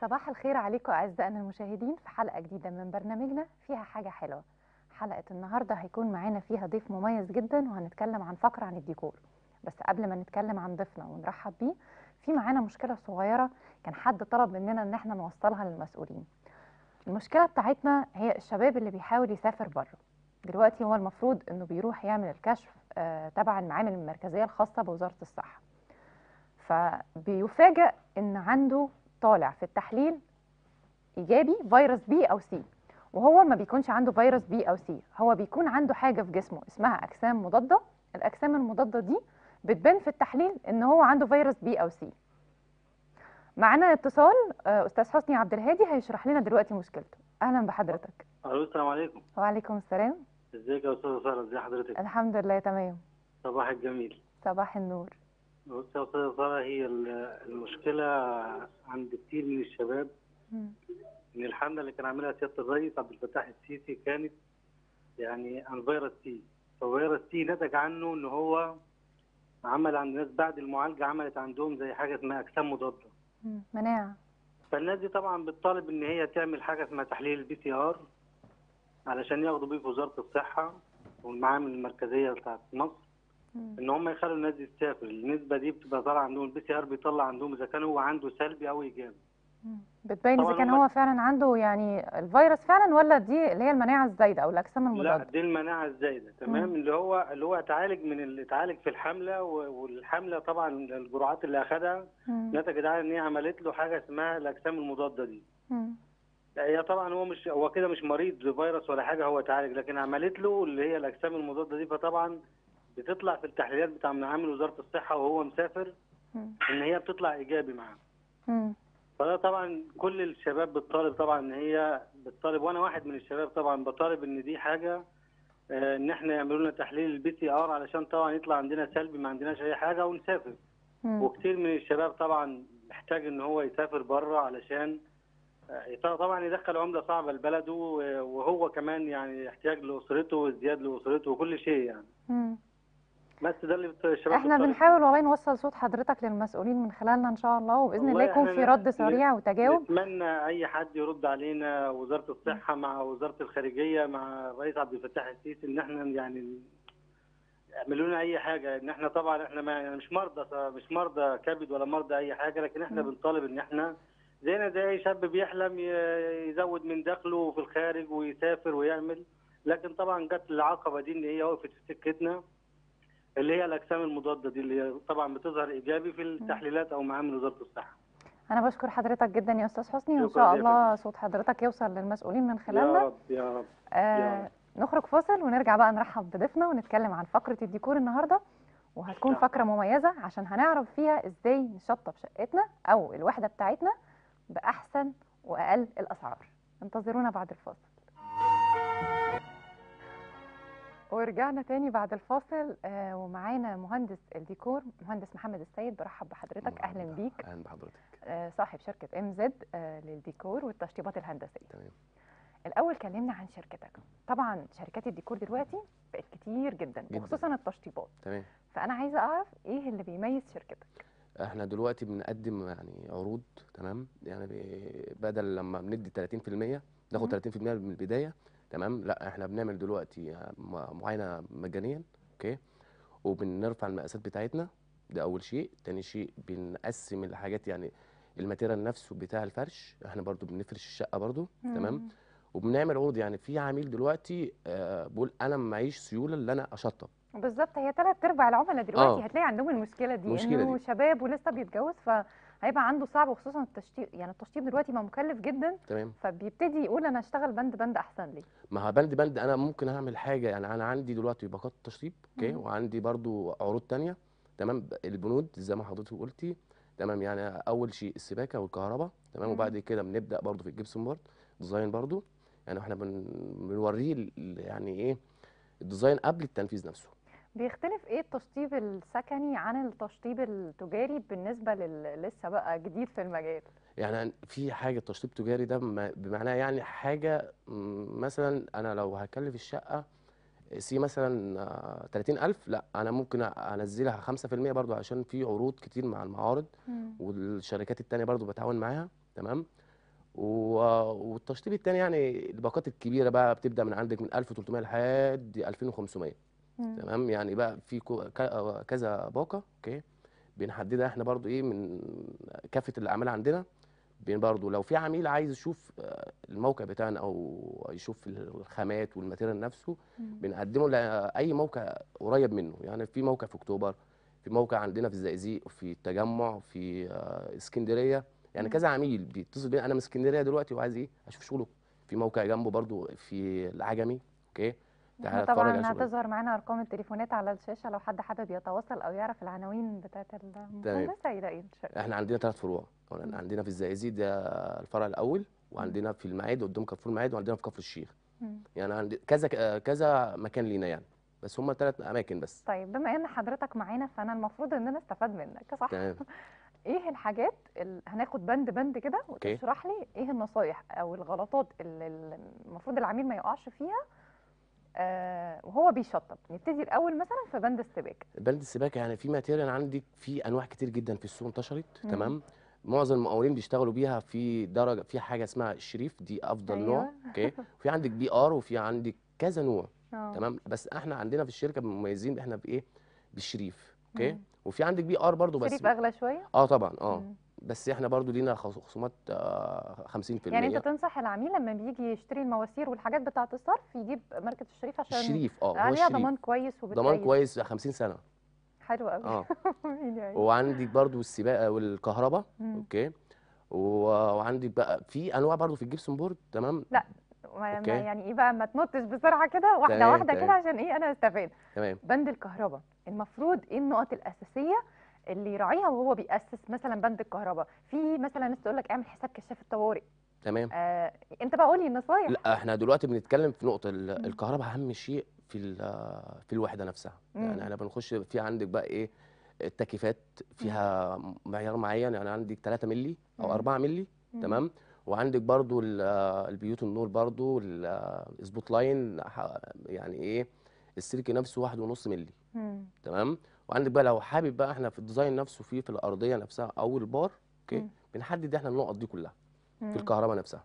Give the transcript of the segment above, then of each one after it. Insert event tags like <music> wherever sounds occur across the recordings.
صباح الخير عليكم أعزائنا المشاهدين في حلقة جديدة من برنامجنا فيها حاجة حلوة حلقة النهاردة هيكون معانا فيها ضيف مميز جدا وهنتكلم عن فقرة عن الديكور بس قبل ما نتكلم عن ضيفنا ونرحب بيه في معانا مشكلة صغيرة كان حد طلب مننا إن احنا نوصلها للمسؤولين المشكلة بتاعتنا هي الشباب اللي بيحاول يسافر بره دلوقتي هو المفروض إنه بيروح يعمل الكشف آه تبع المعامل المركزية الخاصة بوزارة الصحة فبيفاجئ إن عنده طالع في التحليل ايجابي فيروس بي او سي وهو ما بيكونش عنده فيروس بي او سي هو بيكون عنده حاجه في جسمه اسمها اجسام مضاده الاجسام المضاده دي بتبان في التحليل ان هو عنده فيروس بي او سي معانا اتصال آه، استاذ حسني عبد الهادي هيشرح لنا دلوقتي مشكلته اهلا بحضرتك الو السلام عليكم وعليكم السلام ازيك يا استاذه ساره ازي حضرتك الحمد لله تمام صباح الجميل صباح النور بص يا استاذ هي المشكله عند كتير من الشباب ان الحمله اللي كان عاملها سياده الرئيس عبد الفتاح السيسي كانت يعني عن فيروس سي ففيروس سي نتج عنه ان هو عمل عند الناس بعد المعالجه عملت عندهم زي حاجه اسمها اجسام مضاده مناعه فالناس دي طبعا بتطالب ان هي تعمل حاجه اسمها تحليل البي سي ار علشان ياخدوا بيه في وزاره الصحه والمعامل المركزيه بتاعت مصر ان هم يخلوا الناس دي تسافر النسبه دي بتبقى طالعه عندهم البي سي ار بيطلع عندهم اذا كان هو عنده سلبي او ايجابي بتبين اذا كان هو فعلا عنده يعني الفيروس فعلا ولا دي اللي هي المناعه الزايده او الاجسام المضاده لا دي المناعه الزايده تمام مم. اللي هو اللي هو اتعالج من اللي اتعالج في الحمله والحمله طبعا الجرعات اللي اخذها نتجت عن ان هي عملت له حاجه اسمها الاجسام المضاده دي هي طبعا هو مش هو كده مش مريض فيروس ولا حاجه هو اتعالج لكن عملت له اللي هي الاجسام المضاده دي فطبعا بتطلع في التحليلات بتاع من عامل وزاره الصحه وهو مسافر ان هي بتطلع ايجابي معاه فده طبعا كل الشباب بتطالب طبعا ان هي بتطالب وانا واحد من الشباب طبعا بطالب ان دي حاجه آه، ان احنا يعملوا لنا تحليل البي سي ار علشان طبعا يطلع عندنا سلبي ما عندناش اي حاجه ونسافر وكثير من الشباب طبعا محتاج ان هو يسافر بره علشان آه، طبعا يدخل عمله صعبه لبلده وهو كمان يعني احتياج لاسرته وازدياد لاسرته وكل شيء يعني. بس ده اللي احنا بنحاول والله نوصل صوت حضرتك للمسؤولين من خلالنا ان شاء الله وباذن الله يكون في يعني رد سريع وتجاوب نتمنى اي حد يرد علينا وزاره الصحه مع وزاره الخارجيه مع الرئيس عبد الفتاح السيسي ان احنا يعني يعملوا لنا اي حاجه ان احنا طبعا احنا ما يعني مش مرضى مش مرضى كبد ولا مرضى اي حاجه لكن احنا بنطالب ان احنا زينا زي اي شاب بيحلم يزود من دخله في الخارج ويسافر ويعمل لكن طبعا جت العقبه دي ان هي وقفت في سكتنا اللي هي الاجسام المضاده دي اللي هي طبعا بتظهر ايجابي في التحليلات او معامل وزاره الصحه. انا بشكر حضرتك جدا يا استاذ حسني وان شاء الله صوت حضرتك يوصل للمسؤولين من خلالنا. يا رب يا رب. آه نخرج فاصل ونرجع بقى نرحب بضيفنا ونتكلم عن فقره الديكور النهارده وهتكون فقره مميزه عشان هنعرف فيها ازاي نشطب شقتنا او الوحده بتاعتنا باحسن واقل الاسعار. انتظرونا بعد الفاصل. ورجعنا تاني بعد الفاصل آه، ومعانا مهندس الديكور مهندس محمد السيد برحب بحضرتك اهلا بيك اهلا بحضرتك آه، صاحب شركه ام آه، زد للديكور والتشطيبات الهندسيه تمام الاول كلمنا عن شركتك طبعا شركات الديكور دلوقتي بقت كتير جداً. وخصوصا التشطيبات تمام فانا عايزه اعرف ايه اللي بيميز شركتك احنا دلوقتي بنقدم يعني عروض تمام يعني بدل لما بندي 30% ناخد 30% من البدايه تمام لا احنا بنعمل دلوقتي معاينه مجانيا اوكي وبنرفع المقاسات بتاعتنا ده اول شيء تاني شيء بنقسم الحاجات يعني الماتيريال نفسه بتاع الفرش احنا برضو بنفرش الشقه برضو مم. تمام وبنعمل عروض يعني في عميل دلوقتي آه بيقول انا معيش سيوله اللي انا اشطب بالظبط هي ثلاث ارباع العملاء دلوقتي آه. هتلاقي عندهم المشكله دي انه شباب ولسه بيتجوز ف هيبقى عنده صعب وخصوصا التشطيب يعني التشطيب دلوقتي ما مكلف جدا تمام فبيبتدي يقول انا اشتغل بند بند احسن لي ما هو بند بند انا ممكن اعمل حاجه يعني انا عندي دلوقتي باقات تشطيب اوكي وعندي برده عروض ثانيه تمام البنود زي ما حضرتك قلتي تمام يعني اول شيء السباكه والكهرباء تمام وبعد كده بنبدا برده في الجبسون بورد ديزاين برده يعني احنا بنوريه يعني ايه الديزاين قبل التنفيذ نفسه بيختلف ايه التشطيب السكني عن التشطيب التجاري بالنسبه لل... لسه بقى جديد في المجال يعني في حاجه تشطيب تجاري ده بمعناه يعني حاجه مثلا انا لو هكلف الشقه سي مثلا 30000 لا انا ممكن انزلها 5% برضو عشان في عروض كتير مع المعارض مم. والشركات التانية برضو بتعاون معاها تمام والتشطيب التاني يعني الباقات الكبيره بقى بتبدا من عندك من 1300 لحد 2500 تمام يعني بقى في آه، كذا باقه اوكي بنحددها احنا برضو ايه من كافه الاعمال عندنا برضو لو في عميل عايز يشوف آه، الموقع بتاعنا او يشوف الخامات والماتيريال نفسه بنقدمه لاي موقع قريب منه يعني في موقع في اكتوبر في موقع عندنا في الزقازيق في التجمع في آه، اسكندريه يعني مم. كذا عميل بيتصل بيا انا من اسكندريه دلوقتي وعايز ايه اشوف شغله في موقع جنبه برضو في العجمي اوكي تعالى طبعا هتظهر معانا ارقام التليفونات على الشاشه لو حد حابب يتواصل او يعرف العناوين بتاعت المحادثه يلاقي ان شاء الله احنا عندنا ثلاث فروع عندنا في الزقازيق ده الفرع الاول وعندنا في المعاد قدام كفر المعاد وعندنا في كفر الشيخ يعني عندي كذا كذا مكان لينا يعني بس هم ثلاث اماكن بس طيب بما ان حضرتك معانا فانا المفروض ان انا استفاد منك صح تمام <laughs> ايه الحاجات اللي هناخد بند بند كده وتشرح لي ايه النصايح او الغلطات اللي المفروض العميل ما يقعش فيها آه وهو بيشطب نبتدي الاول مثلا في بند السباكه بند السباكه يعني في ماتيريال عندي في انواع كتير جدا في السوق انتشرت تمام معظم المقاولين بيشتغلوا بيها في درجه في حاجه اسمها الشريف دي افضل أيوة. نوع اوكي وفي عندك بي ار وفي عندك كذا نوع أوه. تمام بس احنا عندنا في الشركه مميزين احنا بايه بالشريف اوكي وفي عندك بي ار برضو بس شريف اغلى شويه اه طبعا اه مم. بس احنا برضو لينا خصومات 50% آه، يعني انت تنصح العميل لما بيجي يشتري المواسير والحاجات بتاعه الصرف يجيب ماركه الشريف عشان الشريف اه عليها ضمان كويس وبتاع ضمان كويس 50 سنه حلو قوي اه <laughs> يعني؟ وعندي برضو السباقه والكهرباء اوكي وعندي بقى في انواع برضو في الجبسون بورد تمام لا أوكي. يعني ايه بقى ما تنطش بسرعه كده واحده واحده كده عشان ايه انا استفاد تمام بند الكهرباء المفروض ايه النقط الاساسيه اللي يراعيها وهو بيأسس مثلا بند الكهرباء في مثلا ناس تقول لك اعمل حساب كشاف الطوارئ تمام آه، انت بقى قولي النصايح لا احنا دلوقتي بنتكلم في نقطه الكهرباء اهم شيء في في الوحده نفسها مم. يعني احنا بنخش في عندك بقى ايه التكييفات فيها معيار معين يعني عندك 3 مللي او 4 مللي تمام وعندك برضو البيوت النور برضو السبوت لاين يعني ايه السلك نفسه 1.5 مللي تمام وعندك بقى لو حابب بقى احنا في الديزاين نفسه في في الارضيه نفسها او البار اوكي بنحدد احنا النقط دي كلها مم. في الكهرباء نفسها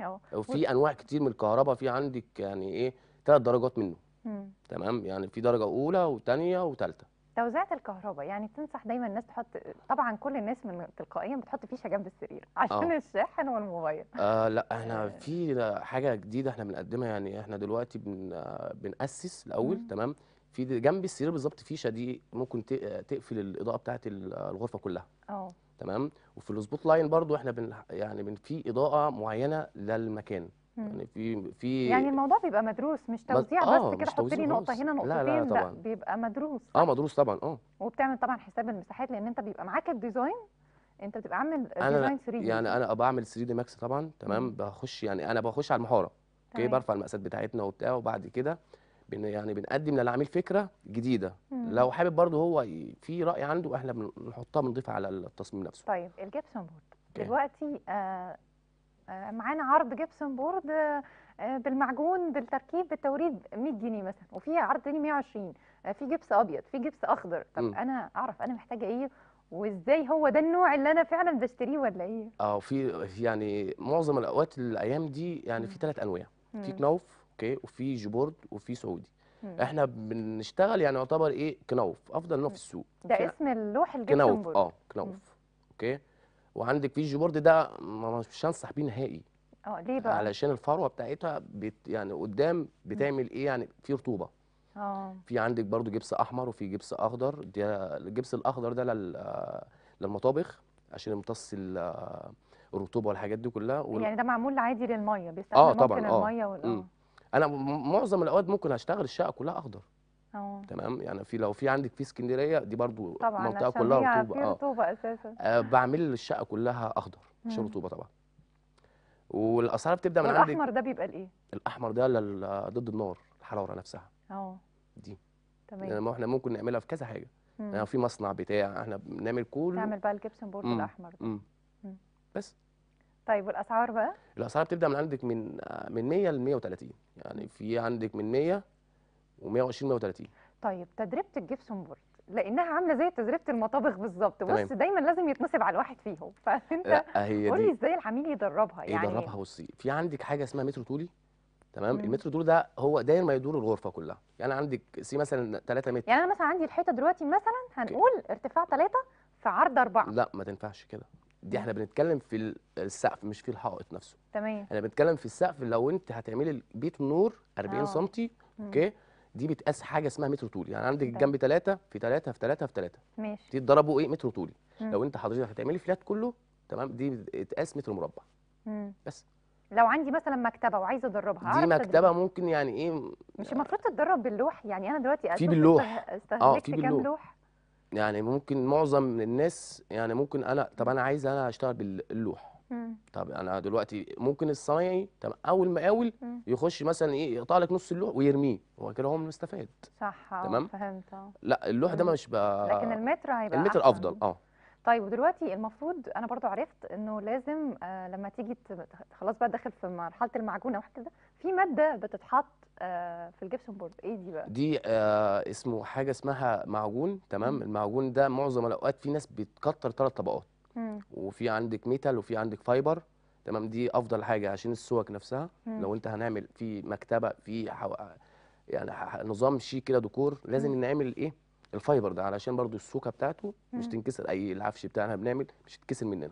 اه وفي انواع كتير من الكهرباء في عندك يعني ايه ثلاث درجات منه مم. تمام يعني في درجه اولى وثانيه وثالثه توزيعة الكهرباء يعني بتنصح دايما الناس تحط طبعا كل الناس من تلقائيا بتحط فيشه جنب السرير <laughs> عشان أوه. الشاحن والموبايل آه لا احنا آه. في حاجه جديده احنا بنقدمها يعني احنا دلوقتي بن... بنأسس الاول مم. تمام في جنب السرير بالظبط فيشه دي ممكن تقفل الاضاءه بتاعه الغرفه كلها اه تمام وفي السبوت لاين برضو احنا بن يعني بن في اضاءه معينه للمكان يعني في في يعني الموضوع بيبقى مدروس مش توزيع بس, آه بس كده حط لي نقطه هنا نقطتين لا لا طبعا. لا بيبقى مدروس اه مدروس طبعا اه وبتعمل طبعا حساب المساحات لان انت بيبقى معاك الديزاين انت بتبقى عامل ديزاين 3 دي يعني انا بعمل 3 دي ماكس طبعا تمام بخش يعني انا بخش على المحاره اوكي برفع المقاسات بتاعتنا وبتاع وبعد كده بن يعني بنقدم للعميل فكره جديده مم. لو حابب برضه هو في راي عنده احنا بنحطها بنضيفها على التصميم نفسه طيب الجبسون بورد دلوقتي آه آه معانا عرض جبسون بورد آه, آه، بالمعجون بالتركيب بالتوريد 100 جنيه مثلا وفي عرض تاني 120 آه، في جبس ابيض في جبس اخضر طب مم. انا اعرف انا محتاجه ايه وازاي هو ده النوع اللي انا فعلا بشتريه ولا ايه اه في يعني معظم الاوقات الايام دي يعني في ثلاث انواع في كنوف اوكي وفي جيبورد وفي سعودي مم. احنا بنشتغل يعني يعتبر ايه كنوف افضل نوع في السوق ده فيه. اسم اللوح الجبسون كنوف اه كنوف مم. اوكي وعندك في جيبورد ده مش هنصح بيه نهائي اه ليه بقى علشان الفروه بتاعتها بت يعني قدام بتعمل ايه يعني في رطوبه اه في عندك برضو جبس احمر وفي جبس اخضر ده الجبس الاخضر ده لل للمطابخ عشان يمتص الرطوبه والحاجات دي كلها وال... يعني ده معمول عادي للميه بيستخدم آه طبعا ممكن آه. الميه وال... انا معظم الاوقات ممكن اشتغل الشقه كلها اخضر أوه. تمام يعني في لو في عندك في اسكندريه دي برضو طبعا منطقه كلها رطوبه اه رطوبه اساسا آه بعمل الشقه كلها اخضر مش رطوبه طبعا والاسعار بتبدا من عندك الاحمر ده بيبقى الايه الاحمر ده ضد النار الحراره نفسها اه دي تمام يعني ما احنا ممكن نعملها في كذا حاجه مم. يعني في مصنع بتاع احنا بنعمل كل نعمل بقى الجبسن بورد الاحمر ده. مم. مم. بس طيب والاسعار بقى الاسعار بتبدا من عندك من آه، من 100 ل 130 يعني في عندك من 100 و120 130 طيب تدريبه الجبسون بورد لانها عامله زي تدريبه المطابخ بالظبط بص دايما لازم يتنصب على الواحد فيهم <laughs> فانت قول لي ازاي العميل يدربها يعني يدربها بصي في عندك حاجه اسمها متر طولي تمام مم. المتر طول ده هو داير ما يدور الغرفه كلها يعني عندك سي مثلا 3 متر يعني انا مثلا عندي الحيطه دلوقتي مثلا هنقول ارتفاع 3 في عرض 4 لا ما تنفعش كده دي احنا بنتكلم في السقف مش في الحائط نفسه تمام احنا بنتكلم في السقف لو انت هتعملي البيت نور 40 اه. سم اوكي دي بتقاس حاجه اسمها متر طولي يعني عندك الجنب 3 في 3 في 3 في 3 ماشي دي تضربه ايه متر طولي مم. لو انت حضرتك هتعملي فلات كله تمام دي بتقاس متر مربع مم. بس لو عندي مثلا مكتبه وعايزه ادربها دي مكتبه إيه؟ ممكن يعني ايه مش المفروض تتدرب باللوح يعني انا دلوقتي في باللوح اه في باللوح يعني ممكن معظم من الناس يعني ممكن انا طب انا عايز انا اشتغل باللوح طب انا دلوقتي ممكن الصنايعي طب اول ما اول يخش مثلا ايه يقطع لك نص اللوح ويرميه هو كده هو مستفاد صح آه، تمام فهمت آه. لا اللوح ده مش بقى لكن المتر هيبقى المتر افضل اه طيب ودلوقتي المفروض انا برضو عرفت انه لازم آه لما تيجي خلاص بقى داخل في مرحله المعجونه وكده في ماده بتتحط آه في الجبسون بورد ايه دي بقى دي آه اسمه حاجه اسمها معجون تمام مم. المعجون ده معظم الاوقات في ناس بتكتر ثلاث طبقات وفي عندك ميتال وفي عندك فايبر تمام دي افضل حاجه عشان السوك نفسها مم. لو انت هنعمل في مكتبه في حو... يعني نظام شيك كده ديكور لازم نعمل ايه الفايبر ده علشان برضو السوكه بتاعته مش تنكسر اي العفش بتاعنا بنعمل مش تتكسر مننا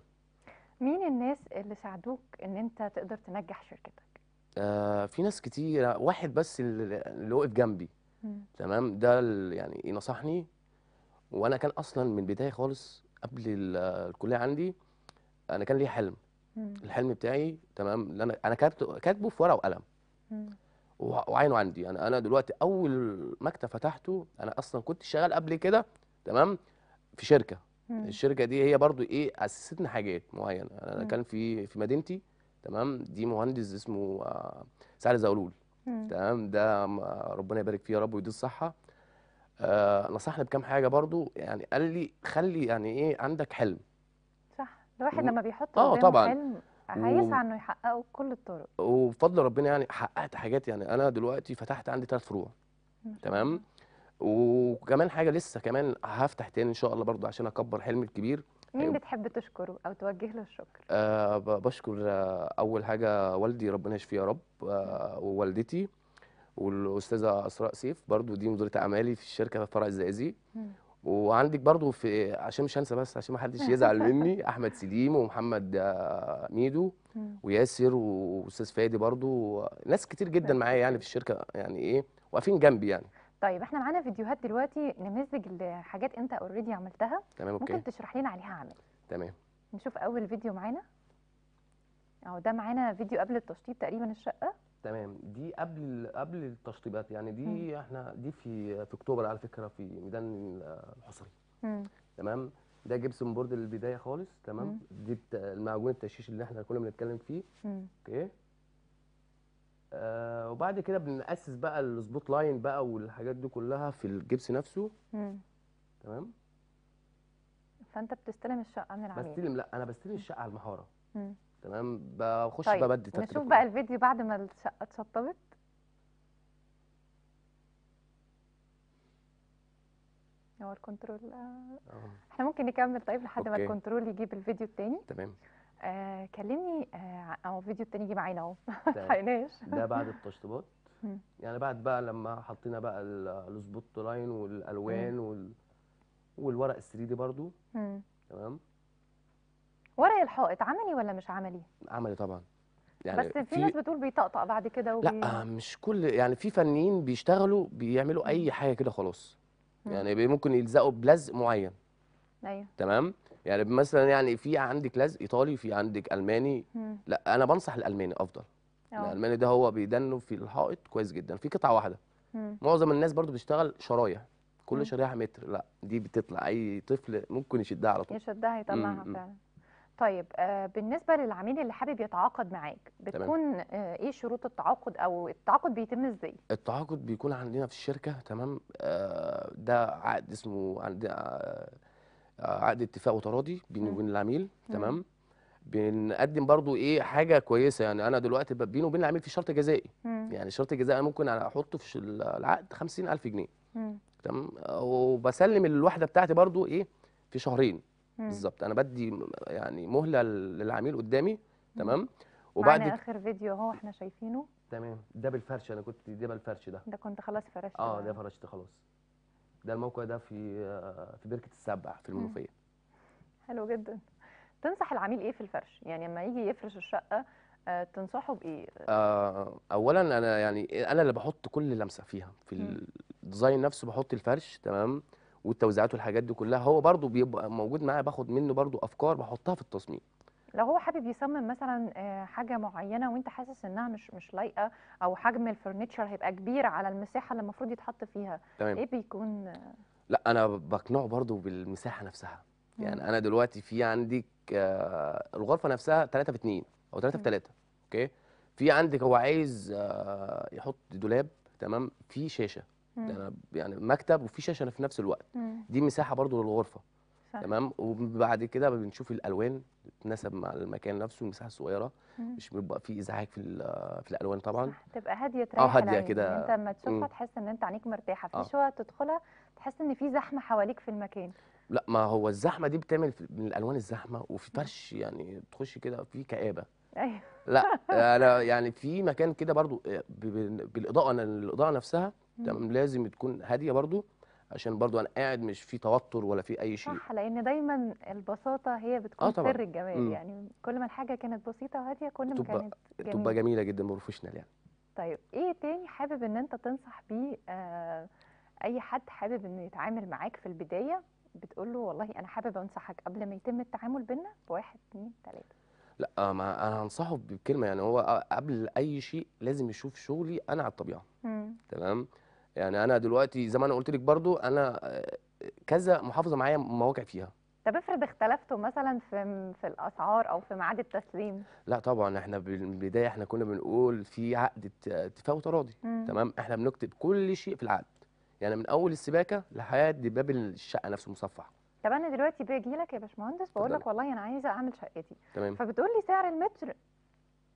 مين الناس اللي ساعدوك ان انت تقدر تنجح شركتك آه في ناس كتير واحد بس اللي وقف جنبي تمام ده يعني نصحني وانا كان اصلا من بدايه خالص قبل الكليه عندي انا كان لي حلم مم. الحلم بتاعي تمام انا انا كاتبه كاتبه في ورقه وقلم وعينه عندي انا يعني انا دلوقتي اول مكتب فتحته انا اصلا كنت شغال قبل كده تمام في شركه مم. الشركه دي هي برضو ايه اسستني حاجات معينه يعني انا مم. كان في في مدينتي تمام دي مهندس اسمه آه، سعد زغلول تمام ده ربنا يبارك فيه يا رب ويديه الصحه آه بكام حاجه برضو يعني قال لي خلي يعني ايه عندك حلم صح الواحد لما بيحط اه طبعا حلم هيسعى انه يحققه كل الطرق وبفضل ربنا يعني حققت حاجات يعني انا دلوقتي فتحت عندي ثلاث فروع تمام وكمان حاجه لسه كمان هفتح تاني ان شاء الله برضو عشان اكبر حلمي الكبير مين بتحب تشكره او توجه له الشكر؟ أه بشكر أه اول حاجه والدي ربنا يشفيه يا رب أه ووالدتي والاستاذه اسراء سيف برضو دي مديره اعمالي في الشركه في فرع الزقازيق وعندك برضو في عشان مش هنسى بس عشان ما حدش يزعل <laughs> مني احمد سليم ومحمد ميدو وياسر واستاذ فادي برضو ناس كتير جدا معايا يعني في الشركه يعني ايه واقفين جنبي يعني طيب احنا معانا فيديوهات دلوقتي نمزج لحاجات انت اوريدي عملتها تمام أوكي. ممكن تشرح لنا عليها عمل تمام نشوف اول فيديو معانا اهو ده معانا فيديو قبل التشطيب تقريبا الشقه تمام دي قبل قبل التشطيبات يعني دي مم. احنا دي في في اكتوبر على فكره في ميدان الحصري تمام ده جبسون بورد البدايه خالص تمام مم. دي المعجون التشيش اللي احنا كنا بنتكلم فيه اوكي آه وبعد كده بنأسس بقى السبوت لاين بقى والحاجات دي كلها في الجبس نفسه مم. تمام فانت بتستلم الشقه من العميل بستلم لا انا بستلم الشقه على المحاره مم. تمام بخش طيب. ببدي تتر نشوف بقى الفيديو بعد ما الشقه اتشطبت هو الكنترول أوه. آه. احنا ممكن نكمل طيب لحد ما الكنترول يجيب الفيديو الثاني تمام آه كلمني آه او الفيديو الثاني يجي معانا اهو <laughs> ما ده بعد التشطيبات <laughs> يعني بعد بقى لما حطينا بقى السبوت لاين والالوان وال... والورق 3 دي برده تمام ورق الحائط عملي ولا مش عملي؟ عملي طبعا يعني بس في ناس بتقول بيطقطق بعد كده وبي... لا آه، مش كل يعني في فنيين بيشتغلوا بيعملوا اي حاجه كده خلاص يعني ممكن يلزقوا بلزق معين ايوه تمام يعني مثلا يعني في عندك لزق ايطالي في عندك الماني مم. لا انا بنصح الالماني افضل أوه. الالماني ده هو بيدنه في الحائط كويس جدا في قطعه واحده مم. معظم الناس برضو بتشتغل شرايح كل شريحه متر لا دي بتطلع اي طفل ممكن يشدها على طول يشدها يطلعها فعلا طيب آه، بالنسبه للعميل اللي حابب يتعاقد معاك بتكون تمام. آه، ايه شروط التعاقد او التعاقد بيتم ازاي التعاقد بيكون عندنا في الشركه تمام آه، ده عقد اسمه عقد اتفاق وتراضي بيني وبين العميل تمام بنقدم برضو ايه حاجه كويسه يعني انا دلوقتي بيني وبين العميل في شرط جزائي يعني الشرط الجزائي ممكن احطه في العقد 50000 جنيه تمام وبسلم الوحده بتاعتي برضو ايه في شهرين بالظبط انا بدي يعني مهله للعميل قدامي تمام وبعد معنا اخر فيديو اهو احنا شايفينه تمام ده بالفرشه انا كنت ده بالفرش ده ده كنت خلاص فرشت اه ده فرشت خلاص ده الموقع ده في في بركه السبع في المنوفيه حلو جدا تنصح العميل ايه في الفرش يعني لما يجي يفرش الشقه آه، تنصحه بايه آه اولا انا يعني انا اللي بحط كل لمسه فيها في الديزاين نفسه بحط الفرش تمام والتوزيعات والحاجات دي كلها هو برضو بيبقى موجود معايا باخد منه برضو افكار بحطها في التصميم لو هو حابب يصمم مثلا آه، حاجه معينه وانت حاسس انها مش مش لايقه او حجم الفرنتشر هيبقى كبير على المساحه اللي المفروض يتحط فيها تمام. ايه بيكون لا انا بقنعه برضو بالمساحه نفسها يعني انا دلوقتي في عندك آه، الغرفه نفسها 3 في 2 او 3 في 3 اوكي في عندك هو عايز آه، يحط دولاب تمام في شاشه يعني, يعني مكتب وفي شاشه في نفس الوقت دي مساحه برضو للغرفه تمام وبعد كده بنشوف الالوان تتناسب مع المكان نفسه المساحه الصغيره مم. مش بيبقى في ازعاج في في الالوان طبعا صح. تبقى هاديه آه، تريح اه هاديه كده يعني انت لما تشوفها تحس ان انت عينيك مرتاحه في شويه آه. تدخلها تحس ان في زحمه حواليك في المكان لا ما هو الزحمه دي بتعمل من الالوان الزحمه وفي فرش يعني تخش كده في كآبه ايوه لا <laughs> انا يعني في مكان كده برضو آه، بالاضاءه الاضاءه نفسها تمام لازم تكون هاديه برضو عشان برضو انا قاعد مش في توتر ولا في اي شيء صح لان دايما البساطه هي بتكون آه سر الجمال مم. يعني كل ما الحاجه كانت بسيطه وهاديه كل ما كانت جميله تبقى جميله جدا بروفيشنال يعني طيب ايه تاني حابب ان انت تنصح بيه آه اي حد حابب انه يتعامل معاك في البدايه بتقول له والله انا حابب انصحك قبل ما يتم التعامل بينا بواحد اثنين ثلاثه لا آه، ما انا هنصحه بكلمه يعني هو قبل اي شيء لازم يشوف شغلي انا على الطبيعه تمام يعني انا دلوقتي زي ما انا قلت لك برضو انا كذا محافظه معايا مواقع فيها طب افرض اختلفتوا مثلا في في الاسعار او في ميعاد التسليم لا طبعا احنا بالبدايه احنا كنا بنقول في عقد اتفاق وتراضي تمام احنا بنكتب كل شيء في العقد يعني من اول السباكه لحد باب الشقه نفسه مصفح طب انا دلوقتي باجي لك يا باشمهندس بقول لك والله انا عايزه اعمل شقتي تمام فبتقول لي سعر المتر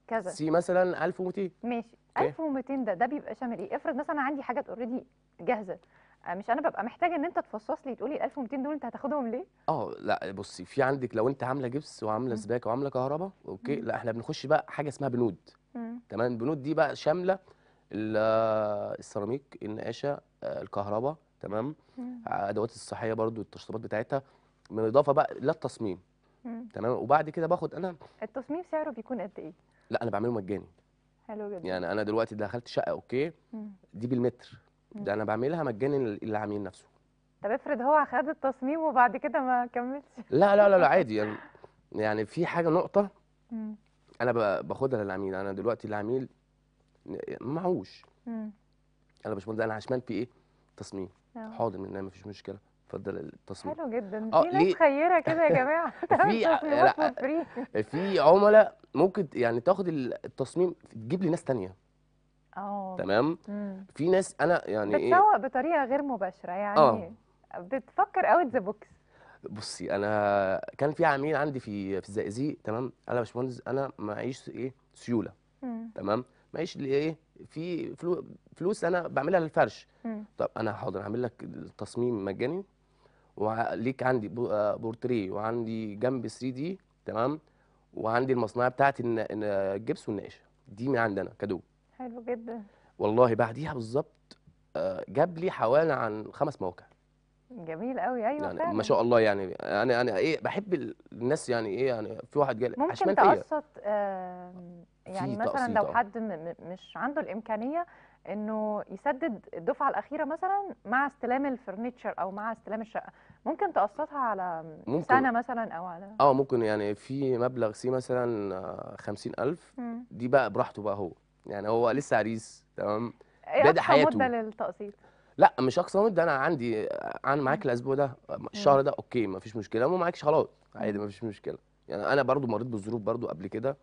كذا سي مثلا 1200 ماشي 1200 ده ده بيبقى شامل ايه افرض مثلا عندي حاجات اوريدي جاهزه آه، مش انا ببقى محتاجه ان انت تفصص لي تقول لي ال 1200 دول انت هتاخدهم ليه؟ اه لا بصي في عندك لو انت عامله جبس وعامله سباكه وعامله كهرباء اوكي لا احنا بنخش بقى حاجه اسمها بنود تمام البنود دي بقى شامله آه، السيراميك النقاشه آه، الكهرباء تمام ادوات الصحيه برضو التشطيبات بتاعتها بالاضافه بقى للتصميم تمام وبعد كده باخد انا التصميم سعره بيكون قد ايه؟ لا انا بعمله مجاني حلو جدا يعني انا دلوقتي دخلت شقه اوكي دي بالمتر ده انا بعملها مجاني للعميل نفسه طب افرض هو خد التصميم وبعد كده ما كملش لا لا لا, لا عادي يعني يعني في حاجه نقطه انا باخدها للعميل انا دلوقتي العميل معهوش انا باشمهندس انا عشمان في ايه؟ تصميم آه. حاضر من ما فيش مشكله اتفضل التصميم حلو جدا آه، في ناس خيره كده يا جماعه <laughs> <laughs> في في عملاء ممكن يعني تاخد التصميم تجيب لي ناس تانية اه تمام مم. في ناس انا يعني إيه؟ بتسوق إيه؟ بطريقه غير مباشره يعني آه. بتفكر اوت ذا بوكس بصي انا كان في عميل عندي في في الزقازيق تمام انا باشمهندس انا معيش ايه سيوله مم. تمام معيش ايه في فلوس انا بعملها للفرش مم. طب انا حاضر هعمل لك التصميم مجاني وليك عندي آه، بورتريه وعندي جنب 3 دي تمام وعندي المصنعه بتاعت الجبس والنقاشه دي من عندنا كادو حلو جدا والله بعديها بالظبط آه، جاب لي حوالي عن خمس مواقع جميل قوي ايوه يعني ما شاء الله يعني انا انا ايه بحب الناس يعني ايه يعني في واحد جالي ممكن تقسط آه يعني مثلا لو آه. حد مش عنده الامكانيه انه يسدد الدفعه الاخيره مثلا مع استلام الفرنتشر او مع استلام الشقه ممكن تقسطها على ممكن. سنه مثلا او على اه ممكن يعني في مبلغ سي مثلا 50000 آه، دي بقى براحته بقى هو يعني هو لسه عريس تمام إيه بدا حياته مده للتقسيط لا مش اقصى مده انا عندي انا معاك الاسبوع ده الشهر ده اوكي مفيش مشكله وما معاكش خلاص عادي مفيش مشكله يعني انا برضو مريت بالظروف برضو قبل كده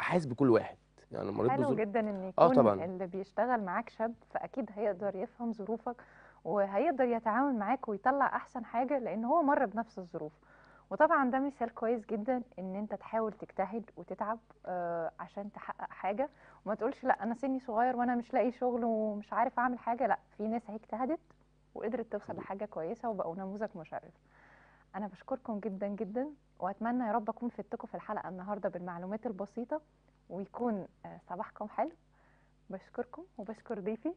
احاسب كل واحد يعني المريض حلو جدا ان آه، يكون آه طبعًا. اللي بيشتغل معاك شاب فاكيد هيقدر يفهم ظروفك وهيقدر يتعامل معاك ويطلع احسن حاجه لان هو مر بنفس الظروف وطبعا ده مثال كويس جدا ان انت تحاول تجتهد وتتعب آه عشان تحقق حاجه وما تقولش لا انا سني صغير وانا مش لاقي شغل ومش عارف اعمل حاجه لا في ناس هي اجتهدت وقدرت توصل لحاجه كويسه وبقوا نموذج مشرف انا بشكركم جدا جدا واتمنى يا رب اكون فدتكم في الحلقه النهارده بالمعلومات البسيطه ويكون آه، صباحكم حلو بشكركم وبشكر ضيفي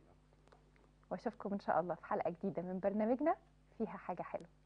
واشوفكم ان شاء الله في حلقه جديده من برنامجنا فيها حاجه حلوه